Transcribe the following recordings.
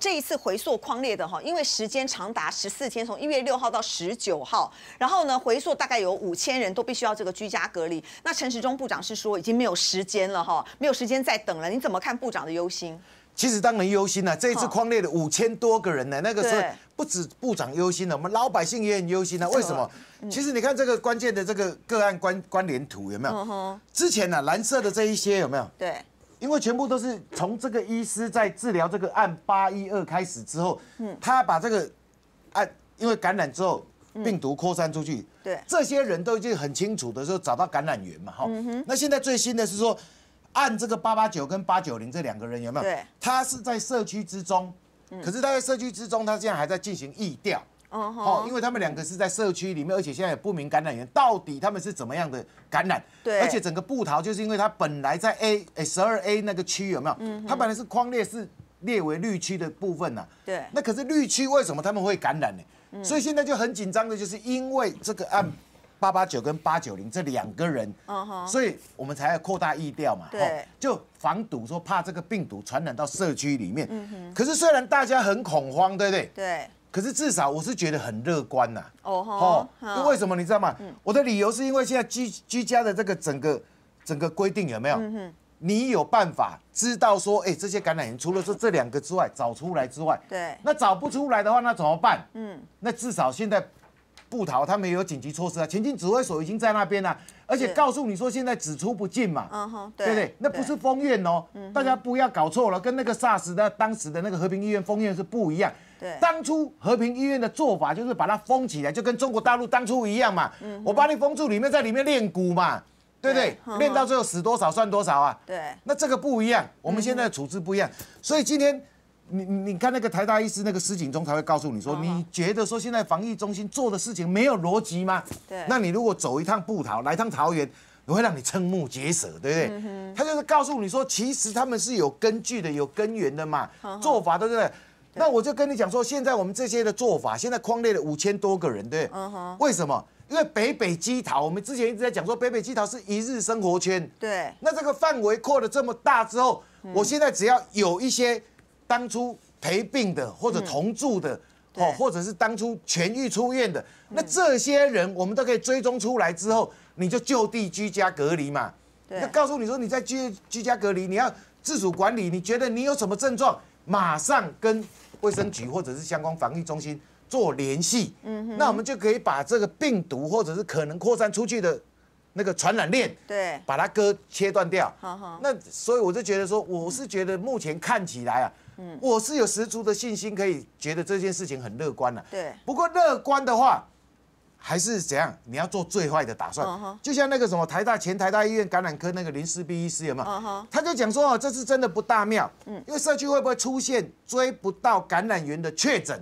这一次回溯框列的哈，因为时间长达十四天，从一月六号到十九号，然后呢，回溯大概有五千人都必须要这个居家隔离。那陈时中部长是说已经没有时间了哈，没有时间再等了。你怎么看部长的忧心？其实当然忧心了，这一次框列的五千多个人呢，那个时候不止部长忧心了，我们老百姓也很忧心啊。为什么？其实你看这个关键的这个个案关关联图有没有？之前呢，蓝色的这一些有没有？对。因为全部都是从这个医师在治疗这个案八一二开始之后，嗯，他把这个案因为感染之后，病毒扩散出去，对，这些人都已经很清楚的时候找到感染源嘛，哈，那现在最新的是说，按这个八八九跟八九零这两个人有没有？对，他是在社区之中，可是他在社区之中，他现在还在进行疫调。哦，因为他们两个是在社区里面，而且现在不明感染源，到底他们是怎么样的感染？对，而且整个布桃就是因为他本来在 A 十二 A 那个区有没有？嗯，他本来是框列是列为绿区的部分呐。对，那可是绿区为什么他们会感染呢？所以现在就很紧张的就是因为这个案八八九跟八九零这两个人，所以我们才要扩大疫调嘛。对，就防堵说怕这个病毒传染到社区里面。嗯可是虽然大家很恐慌，对不对？对。可是至少我是觉得很乐观呐。哦吼，为什么你知道吗？我的理由是因为现在居居家的这个整个整个规定有没有？嗯你有办法知道说，哎，这些感染者除了说这两个之外找出来之外，对，那找不出来的话那怎么办？嗯，那至少现在不逃，他们有紧急措施啊。前进指挥所已经在那边了，而且告诉你说现在只出不进嘛。嗯哼，对不对？那不是封院哦，大家不要搞错了，跟那个 SARS 的当时的那个和平医院封院是不一样。当初和平医院的做法就是把它封起来，就跟中国大陆当初一样嘛。我把你封住里面，在里面练蛊嘛，对不对？练到最后死多少算多少啊？对。那这个不一样，我们现在处置不一样。所以今天你你看那个台大医师那个施景忠才会告诉你说，你觉得说现在防疫中心做的事情没有逻辑吗？对。那你如果走一趟布桃来趟桃园，我会让你瞠目结舌，对不对？他就是告诉你说，其实他们是有根据的、有根源的嘛，做法对不对？那我就跟你讲说，现在我们这些的做法，现在框内的五千多个人，对，嗯哼，为什么？因为北北基桃，我们之前一直在讲说北北基桃是一日生活圈，对。那这个范围扩的这么大之后，我现在只要有一些当初陪病的或者同住的，哦，或者是当初痊愈出院的，那这些人我们都可以追踪出来之后，你就就地居家隔离嘛。那告诉你说你在居居家隔离，你要自主管理，你觉得你有什么症状？马上跟卫生局或者是相关防疫中心做联系，嗯，那我们就可以把这个病毒或者是可能扩散出去的那个传染链，对，把它割切断掉。好好，那所以我就觉得说，我是觉得目前看起来啊，嗯，我是有十足的信心可以觉得这件事情很乐观了。对，不过乐观的话。还是怎样？你要做最坏的打算。就像那个什么台大前台大医院感染科那个林师 B 医师有没有？他就讲说哦，这次真的不大妙。因为社区会不会出现追不到感染源的确诊？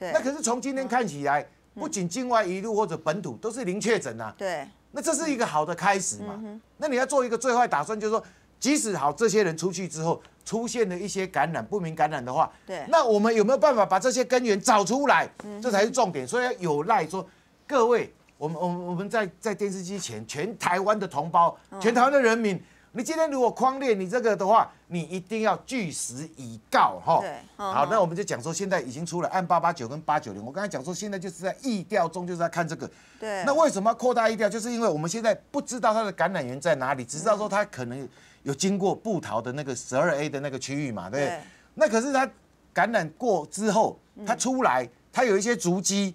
那可是从今天看起来，不仅境外一路或者本土都是零确诊啊。对。那这是一个好的开始嘛？那你要做一个最坏打算，就是说，即使好这些人出去之后出现了一些感染不明感染的话，对。那我们有没有办法把这些根源找出来？这才是重点。所以要有赖说。各位，我们我们我们在在电视机前，全台湾的同胞，全台湾的人民，你今天如果框列你这个的话，你一定要据实以告哈。好，那我们就讲说，现在已经出了案八八九跟八九零。我刚才讲说，现在就是在意调中，就是在看这个。对。那为什么要扩大疫调？就是因为我们现在不知道它的感染源在哪里，只知道说它可能有经过布桃的那个十二 A 的那个区域嘛，对对。那可是它感染过之后，它出来，它有一些足迹。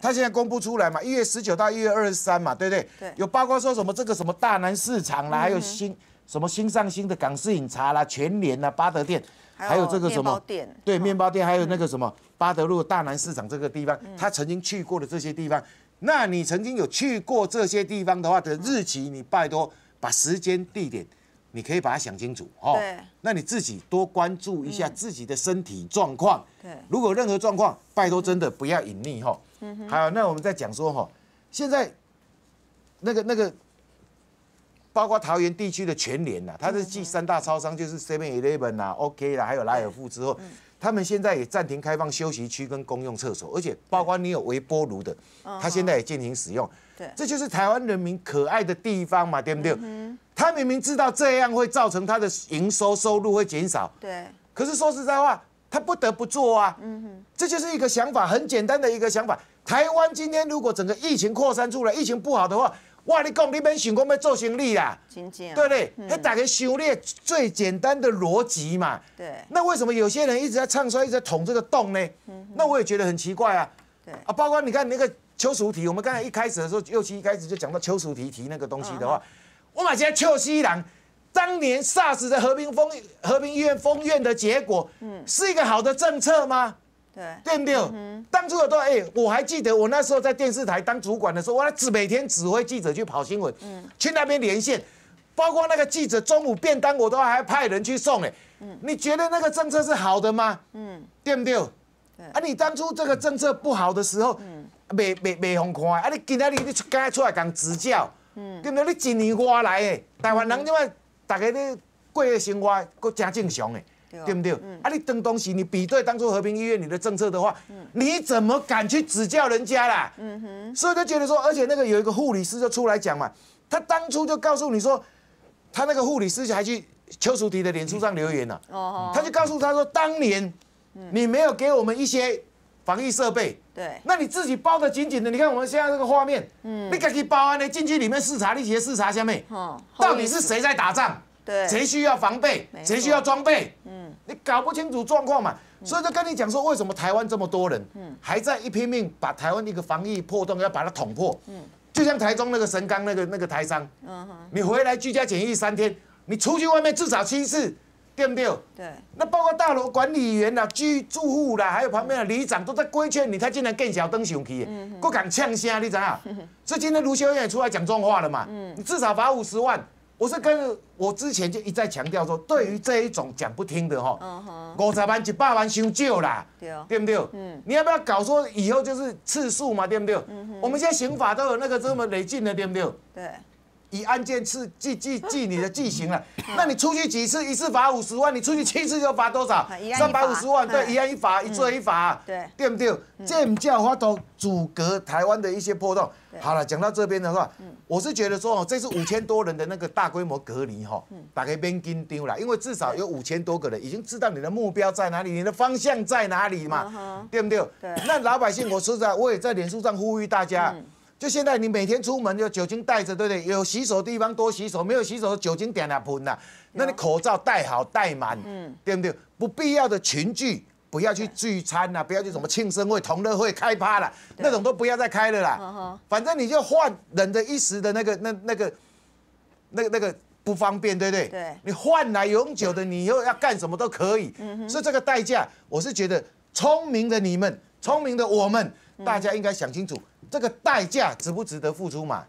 他现在公布出来嘛？一月十九到一月二十三嘛，对不对？有八卦说什么这个什么大南市场啦，还有新什么新上新的港式饮茶啦，全联啦，巴德店，还有这个什么对面包店，对面包店，还有那个什么巴德路大南市场这个地方，他曾经去过的这些地方。那你曾经有去过这些地方的话，的日期你拜托把时间地点。你可以把它想清楚，哦。那你自己多关注一下自己的身体状况。对。如果任何状况，拜托真的不要隐匿，哈。嗯好，那我们再讲说，哈，现在，那个那个。包括桃园地区的全联呐，它是继三大超商就是 Seven Eleven 啊、OK 啦，还有莱尔富之后，他们现在也暂停开放休息区跟公用厕所，而且包括你有微波炉的，它现在也进行使用。对，这就是台湾人民可爱的地方嘛，对不对？他明明知道这样会造成他的营收收入会减少，对。可是说实在话，他不得不做啊。嗯这就是一个想法，很简单的一个想法。台湾今天如果整个疫情扩散出来，疫情不好的话。哇！你讲你没想功，要做成立啊？对不对？他打开修炼最简单的逻辑嘛？对。那为什么有些人一直在唱衰，一直在捅这个洞呢？嗯。那我也觉得很奇怪啊。对。啊，包括你看那个邱淑媞，我们刚才一开始的时候，尤其一开始就讲到邱淑媞提那个东西的话，我现在邱西兰当年杀死在和平风和平医院疯院的结果，嗯，是一个好的政策吗？对，对不对？嗯、当初有多少？哎，我还记得我那时候在电视台当主管的时候，我指每天指挥记者去跑新闻，嗯、去那边连线，包括那个记者中午便当我都还派人去送哎。嗯，你觉得那个政策是好的吗？嗯，对不对？对。啊，你当初这个政策不好的时候，嗯，未没没放宽哎，啊，你今天你你出街出来讲指教，嗯，对不对？你一年外来哎，台湾人怎么大家你过的生活够正正常哎？对不对？啊，你登东西，你比对当初和平医院你的政策的话，你怎么敢去指教人家啦？嗯哼。所以就觉得说，而且那个有一个护理师就出来讲嘛，他当初就告诉你说，他那个护理师还去邱淑迪的脸书上留言啊，哦。他就告诉他说，当年你没有给我们一些防疫设备。对。那你自己包得紧紧的，你看我们现在这个画面，嗯。你赶紧包啊？你进去里面视察，你直接视察下面，到底是谁在打仗？谁需要防备？谁需要装备？嗯，你搞不清楚状况嘛，所以就跟你讲说，为什么台湾这么多人，嗯，还在一拼命把台湾一个防疫破洞要把它捅破，嗯，就像台中那个神冈那个那个台商，嗯哼，你回来居家检疫三天，你出去外面至少七次，对不对？对。那包括大楼管理员啦、居住户啦，还有旁边的里长都在规劝你，他竟然更小灯熊皮，不敢呛声，你知道？所以今天卢修远也出来讲重话了嘛，嗯，你至少罚五十万。我是跟我之前就一再强调说，对于这一种讲不听的吼，五十万一百万太少啦，对不对？嗯，你要不要搞说以后就是次数嘛，对不对？嗯我们现在刑法都有那个这么累进的，对不对？对，以案件次记记记你的记刑啦。那你出去几次，一次罚五十万，你出去七次就罚多少？三百五十万，对，一案一罚，一罪一罚，对，对不对？这唔叫法都阻隔台湾的一些破洞。好了，讲到这边的话。我是觉得说，哦，这次五千多人的那个大规模隔离，哈，打开面 e 丢了，因为至少有五千多个人已经知道你的目标在哪里，你的方向在哪里嘛，对不对？对。那老百姓，我实在我也在脸书上呼吁大家，就现在你每天出门就酒精带着，对不对？有洗手地方多洗手，没有洗手酒精点点喷了，那你口罩戴好戴满，嗯，对不对？不必要的群聚。不要去聚餐啦，不要去什么庆生会、同乐会、开趴了，那种都不要再开了啦。反正你就换人的一时的那个、那那个、那个、那个不方便，对不对？对，你换来永久的，你又要干什么都可以。嗯哼，是这个代价，我是觉得聪明的你们，聪明的我们，大家应该想清楚，这个代价值不值得付出嘛？